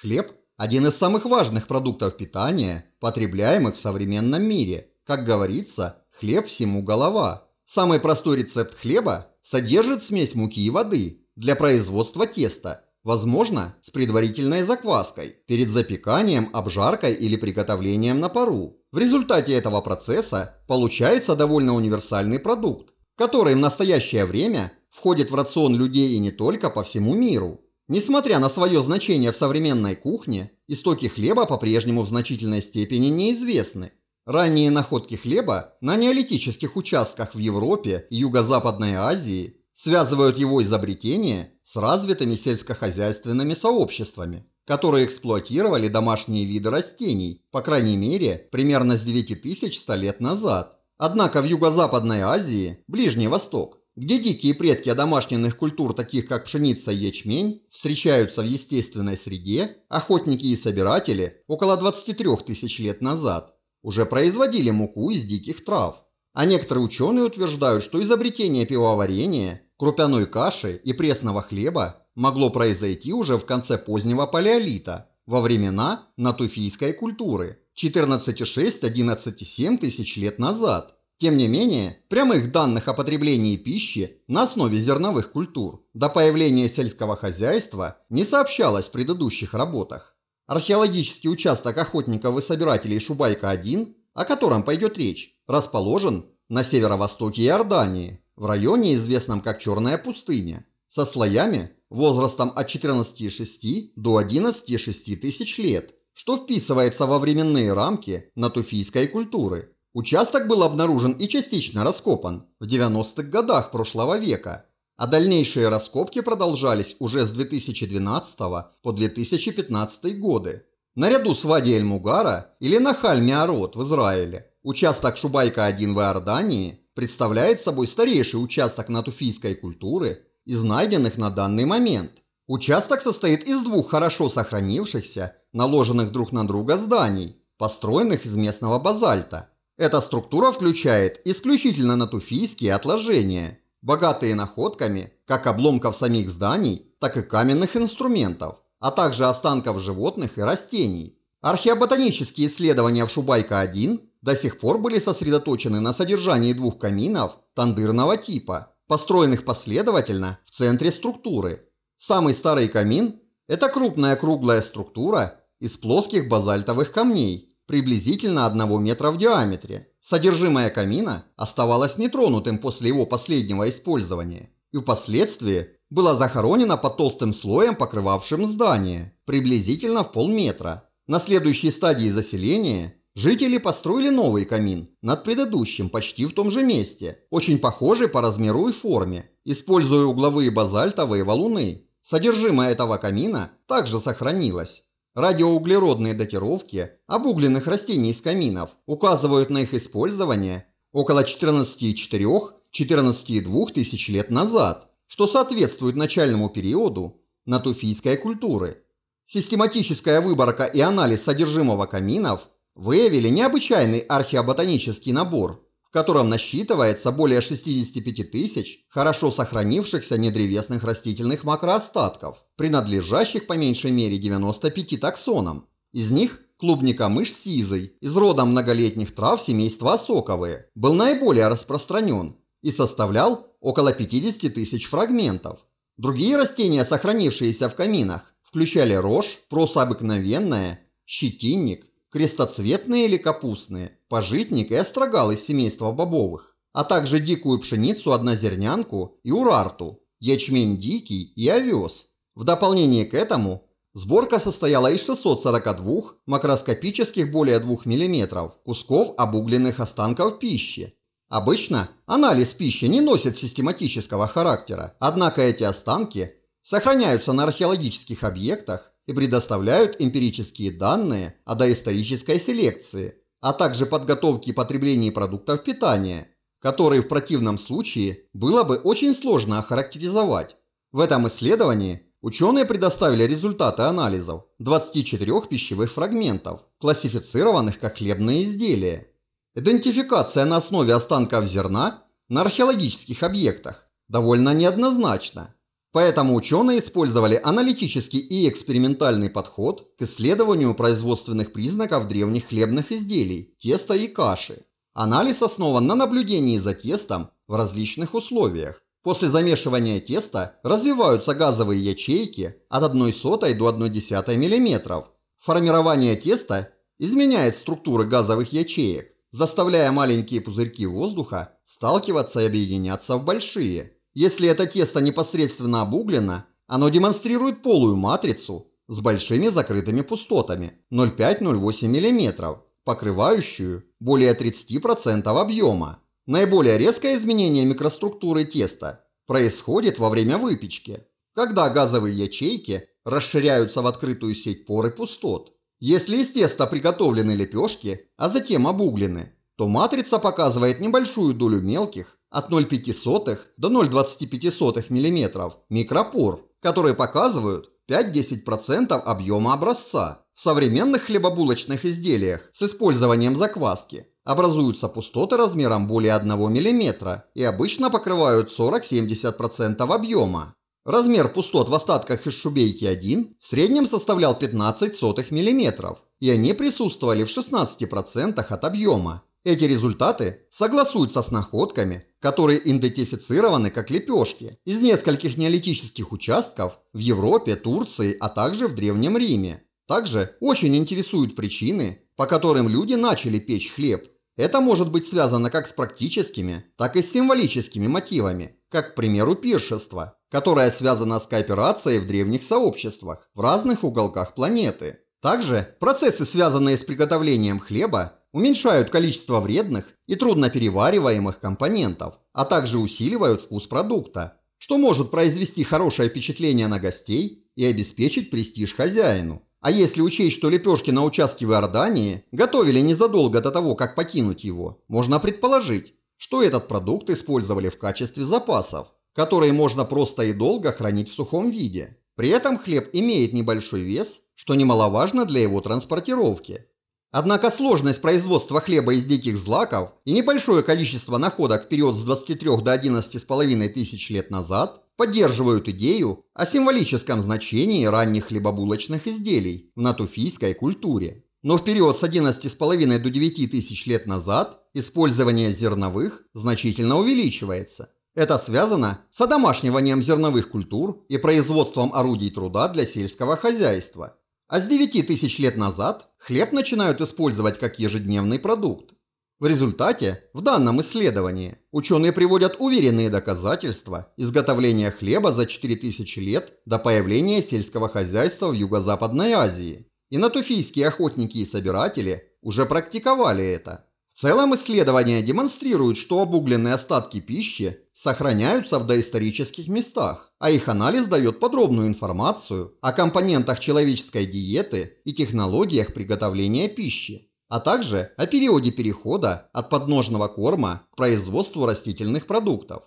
Хлеб – один из самых важных продуктов питания, потребляемых в современном мире. Как говорится, хлеб всему голова. Самый простой рецепт хлеба содержит смесь муки и воды для производства теста, возможно, с предварительной закваской, перед запеканием, обжаркой или приготовлением на пару. В результате этого процесса получается довольно универсальный продукт, который в настоящее время входит в рацион людей и не только по всему миру. Несмотря на свое значение в современной кухне, истоки хлеба по-прежнему в значительной степени неизвестны. Ранние находки хлеба на неолитических участках в Европе и Юго-Западной Азии связывают его изобретение с развитыми сельскохозяйственными сообществами, которые эксплуатировали домашние виды растений, по крайней мере, примерно с 9000 лет назад. Однако в Юго-Западной Азии, Ближний Восток, где дикие предки домашних культур, таких как пшеница и ячмень, встречаются в естественной среде, охотники и собиратели около 23 тысяч лет назад уже производили муку из диких трав. А некоторые ученые утверждают, что изобретение пивоварения, крупяной каши и пресного хлеба могло произойти уже в конце позднего палеолита, во времена натуфийской культуры, 14,6-11,7 тысяч лет назад. Тем не менее, прямых данных о потреблении пищи на основе зерновых культур до появления сельского хозяйства не сообщалось в предыдущих работах. Археологический участок охотников и собирателей Шубайка-1, о котором пойдет речь, расположен на северо-востоке Иордании, в районе, известном как Черная пустыня, со слоями возрастом от 14,6 до 11,6 тысяч лет, что вписывается во временные рамки натуфийской культуры. Участок был обнаружен и частично раскопан в 90-х годах прошлого века, а дальнейшие раскопки продолжались уже с 2012 по 2015 годы. Наряду с Вади Эль-Мугара или Нахаль-Миарот в Израиле, участок Шубайка-1 в Иордании представляет собой старейший участок натуфийской культуры из найденных на данный момент. Участок состоит из двух хорошо сохранившихся, наложенных друг на друга зданий, построенных из местного базальта. Эта структура включает исключительно натуфийские отложения, богатые находками как обломков самих зданий, так и каменных инструментов, а также останков животных и растений. Археоботанические исследования в Шубайка-1 до сих пор были сосредоточены на содержании двух каминов тандырного типа, построенных последовательно в центре структуры. Самый старый камин – это крупная круглая структура из плоских базальтовых камней, приблизительно 1 метра в диаметре. Содержимое камина оставалось нетронутым после его последнего использования и впоследствии было захоронено под толстым слоем, покрывавшим здание, приблизительно в полметра. На следующей стадии заселения жители построили новый камин над предыдущим почти в том же месте, очень похожий по размеру и форме, используя угловые базальтовые валуны. Содержимое этого камина также сохранилось. Радиоуглеродные датировки обугленных растений из каминов указывают на их использование около 14,4-14,2 тысяч лет назад, что соответствует начальному периоду натуфийской культуры. Систематическая выборка и анализ содержимого каминов выявили необычайный археоботанический набор в котором насчитывается более 65 тысяч хорошо сохранившихся недревесных растительных макроостатков, принадлежащих по меньшей мере 95 таксонам. Из них клубника-мышь сизый, из рода многолетних трав семейства соковые был наиболее распространен и составлял около 50 тысяч фрагментов. Другие растения, сохранившиеся в каминах, включали рожь, просто обыкновенная, щетинник, крестоцветные или капустные, пожитник и острогал из семейства бобовых, а также дикую пшеницу однозернянку и урарту, ячмень дикий и овес. В дополнение к этому сборка состояла из 642 макроскопических более 2 мм кусков обугленных останков пищи. Обычно анализ пищи не носит систематического характера, однако эти останки сохраняются на археологических объектах и предоставляют эмпирические данные о доисторической селекции, а также подготовке и потреблении продуктов питания, которые в противном случае было бы очень сложно охарактеризовать. В этом исследовании ученые предоставили результаты анализов 24 пищевых фрагментов, классифицированных как хлебные изделия. Идентификация на основе останков зерна на археологических объектах довольно неоднозначна. Поэтому ученые использовали аналитический и экспериментальный подход к исследованию производственных признаков древних хлебных изделий, теста и каши. Анализ основан на наблюдении за тестом в различных условиях. После замешивания теста развиваются газовые ячейки от 1 сотой до десятой миллиметров. Формирование теста изменяет структуры газовых ячеек, заставляя маленькие пузырьки воздуха сталкиваться и объединяться в большие – если это тесто непосредственно обуглено, оно демонстрирует полую матрицу с большими закрытыми пустотами 0,5-0,8 мм, покрывающую более 30% объема. Наиболее резкое изменение микроструктуры теста происходит во время выпечки, когда газовые ячейки расширяются в открытую сеть пор и пустот. Если из теста приготовлены лепешки, а затем обуглены, то матрица показывает небольшую долю мелких от 0,05 до 0,25 мм микропор, которые показывают 5-10% объема образца. В современных хлебобулочных изделиях с использованием закваски образуются пустоты размером более 1 мм и обычно покрывают 40-70% объема. Размер пустот в остатках из шубейки 1 в среднем составлял 15 мм, и они присутствовали в 16% от объема. Эти результаты согласуются с находками, которые идентифицированы как лепешки из нескольких неолитических участков в Европе, Турции, а также в Древнем Риме. Также очень интересуют причины, по которым люди начали печь хлеб. Это может быть связано как с практическими, так и с символическими мотивами, как, к примеру, пиршество, которое связано с кооперацией в древних сообществах в разных уголках планеты. Также процессы, связанные с приготовлением хлеба, уменьшают количество вредных и трудноперевариваемых компонентов, а также усиливают вкус продукта, что может произвести хорошее впечатление на гостей и обеспечить престиж хозяину. А если учесть, что лепешки на участке в Иордании готовили незадолго до того, как покинуть его, можно предположить, что этот продукт использовали в качестве запасов, которые можно просто и долго хранить в сухом виде. При этом хлеб имеет небольшой вес, что немаловажно для его транспортировки. Однако сложность производства хлеба из диких злаков и небольшое количество находок в период с 23 до 11,5 тысяч лет назад поддерживают идею о символическом значении ранних хлебобулочных изделий в натуфийской культуре. Но в период с 11,5 до 9 тысяч лет назад использование зерновых значительно увеличивается. Это связано с одомашниванием зерновых культур и производством орудий труда для сельского хозяйства. А с 9 тысяч лет назад хлеб начинают использовать как ежедневный продукт. В результате, в данном исследовании, ученые приводят уверенные доказательства изготовления хлеба за 4000 лет до появления сельского хозяйства в Юго-Западной Азии. И натуфийские охотники и собиратели уже практиковали это целом исследования демонстрируют, что обугленные остатки пищи сохраняются в доисторических местах, а их анализ дает подробную информацию о компонентах человеческой диеты и технологиях приготовления пищи, а также о периоде перехода от подножного корма к производству растительных продуктов.